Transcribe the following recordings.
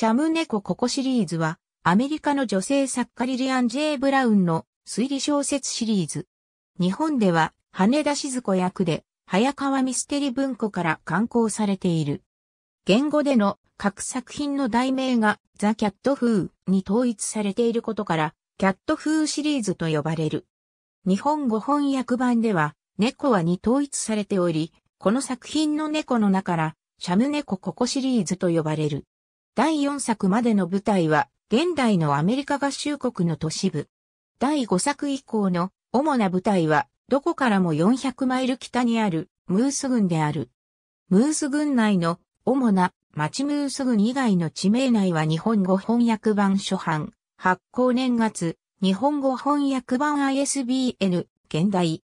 シャム猫ココシリーズは、アメリカの女性作家リリアン・ジェイブラウンの推理小説シリーズ。日本では、羽田静子役で、早川ミステリ文庫から刊行されている。言語での各作品の題名がザ・キャット風に統一されていることから、キャット風シリーズと呼ばれる。日本語翻訳版では、猫はに統一されており、この作品の猫の中から、シャム猫ココシリーズと呼ばれる。第4作までの舞台は、現代のアメリカ合衆国の都市部。第5作以降の主な舞台は、どこからも400マイル北にあるムース郡である。ムース郡内の主な町ムース郡以外の地名内は日本語翻訳版初版、発行年月、日本語翻訳版 ISBN、現代。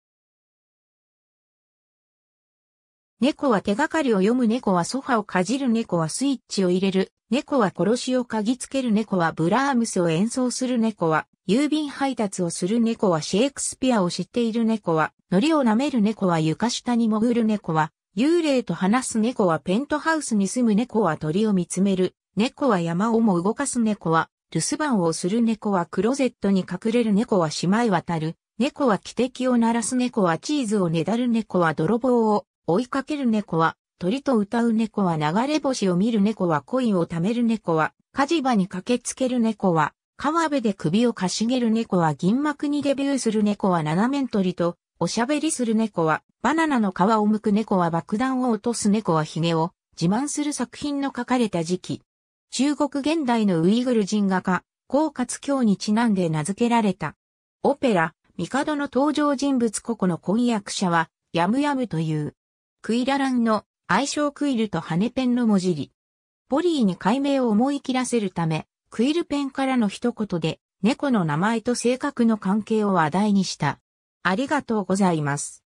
猫は手がかりを読む猫はソファをかじる猫はスイッチを入れる猫は殺しを嗅ぎつける猫はブラームスを演奏する猫は、郵便配達をする猫はシェイクスピアを知っている猫は、海苔を舐める猫は床下に潜る猫は、幽霊と話す猫はペントハウスに住む猫は鳥を見つめる、猫は山をも動かす猫は、留守番をする猫はクロゼットに隠れる猫は島へ渡る、猫は汽笛を鳴らす猫はチーズをねだる猫は泥棒を追いかける猫は鳥と歌う猫は流れ星を見る猫は恋を貯める猫は、火事場に駆けつける猫は、川辺で首をかしげる猫は銀幕にデビューする猫は七面鳥と、おしゃべりする猫は、バナナの皮を剥く猫は爆弾を落とす猫は髭を自慢する作品の書かれた時期。中国現代のウイグル人画家、高活教にちなんで名付けられた。オペラ、帝の登場人物個々の婚約者は、やむやむという。クイラランの愛称クイルと羽ペンの文字り。ボリーに解明を思い切らせるため、クイルペンからの一言で、猫の名前と性格の関係を話題にした。ありがとうございます。